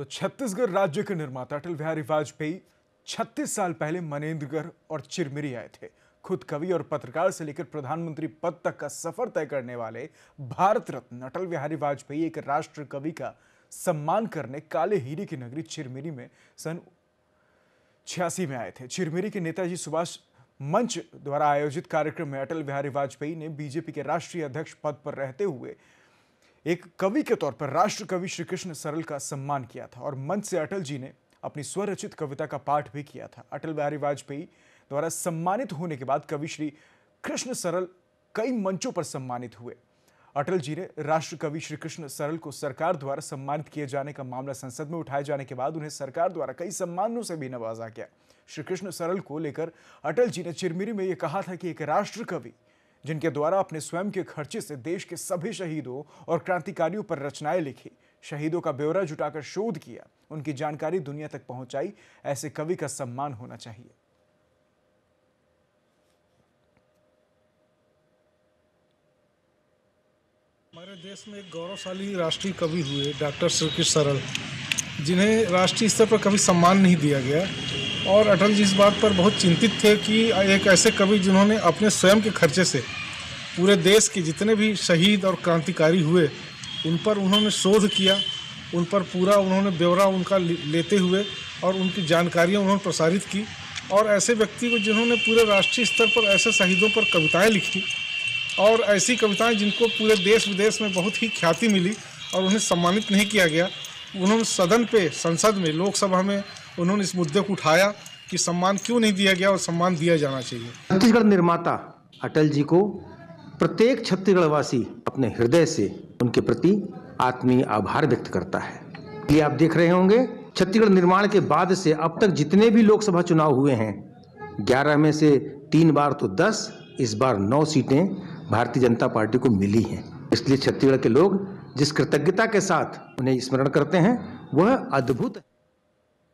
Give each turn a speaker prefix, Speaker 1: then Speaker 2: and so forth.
Speaker 1: तो छत्तीसगढ़ राज्य के निर्माता अटल बिहारी वाजपेयी छत्तीस साल पहले मनेन्द्रगढ़ और चिरमिरी आए थे खुद कवि और पत्रकार से लेकर प्रधानमंत्री पद तक का सफर तय करने वाले भारत रत्न अटल बिहारी वाजपेयी एक राष्ट्र कवि का सम्मान करने काले हीरे की नगरी चिरमिरी में सन छियासी में आए थे चिरमिरी के नेताजी सुभाष मंच द्वारा आयोजित कार्यक्रम में अटल बिहारी वाजपेयी ने बीजेपी के राष्ट्रीय अध्यक्ष पद पर रहते हुए एक कवि के तौर पर राष्ट्र कवि श्री कृष्ण सरल का सम्मान किया था और मंच से अटल जी ने अपनी स्वरचित कविता का पाठ भी किया था अटल बिहारी वाजपेयी द्वारा सम्मानित होने के बाद कवि श्री कृष्ण सरल कई मंचों पर सम्मानित हुए अटल जी ने राष्ट्र कवि श्री कृष्ण सरल को सरकार द्वारा सम्मानित किए जाने का मामला संसद में उठाए जाने के बाद उन्हें सरकार द्वारा कई सम्मानों से भी नवाजा गया श्री कृष्ण सरल को लेकर अटल जी ने चिरमिरी में यह कहा था कि एक राष्ट्र कवि जिनके द्वारा अपने स्वयं के खर्चे से देश के सभी शहीदों और क्रांतिकारियों पर रचनाएं लिखी शहीदों का ब्यौरा जुटाकर शोध किया उनकी जानकारी दुनिया तक पहुंचाई ऐसे कवि का सम्मान होना चाहिए
Speaker 2: हमारे देश में एक गौरवशाली राष्ट्रीय कवि हुए डॉक्टर श्रीकृष्ण सरल जिन्हें राष्ट्रीय स्तर पर कभी सम्मान नहीं दिया गया और अटल जी इस बात पर बहुत चिंतित थे कि एक ऐसे कवि जिन्होंने अपने स्वयं के खर्चे से पूरे देश के जितने भी शहीद और क्रांतिकारी हुए उन पर उन्होंने शोध किया उन पर पूरा उन्होंने ब्यौरा उनका लेते हुए और उनकी जानकारियाँ उन्होंने प्रसारित की और ऐसे व्यक्ति को जिन्होंने पूरे राष्ट्रीय स्तर पर ऐसे शहीदों पर कविताएं लिखी और ऐसी कविताएं जिनको पूरे देश विदेश में बहुत ही ख्याति मिली और उन्हें सम्मानित नहीं किया गया उन्होंने सदन पे संसद में लोकसभा में उन्होंने इस मुद्दे को उठाया कि सम्मान क्यों नहीं दिया गया और सम्मान दिया जाना चाहिए
Speaker 3: छत्तीसगढ़ निर्माता अटल जी को प्रत्येक छत्तीसगढ़वासी अपने हृदय से उनके प्रति आत्मीय आभार व्यक्त करता है ये आप देख रहे होंगे छत्तीसगढ़ निर्माण के बाद से अब तक जितने भी लोकसभा चुनाव हुए हैं ग्यारह में से तीन बार तो दस इस बार नौ सीटें भारतीय जनता पार्टी को मिली हैं इसलिए छत्तीसगढ़ के लोग जिस कृतज्ञता के साथ उन्हें स्मरण करते हैं वह अद्भुत है